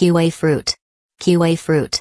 Kiwi fruit. Kiwi fruit.